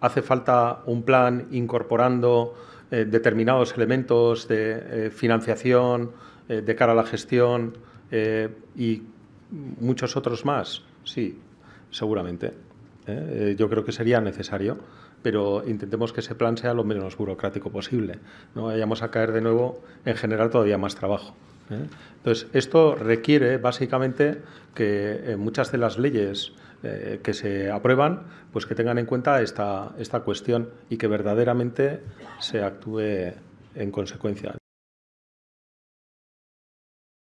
hace falta un plan incorporando eh, determinados elementos de eh, financiación eh, de cara a la gestión y muchos otros más. Sí, seguramente. yo creo que sería necesario, pero intentemos que ese plan sea lo menos burocrático posible. No vayamos a caer de nuevo en generar todavía más trabajo. ¿eh? Entonces, esto requiere básicamente que eh, muchas de las leyes eh, que se aprueban, pues que tengan en cuenta esta, esta cuestión y que verdaderamente se actúe en consecuencia.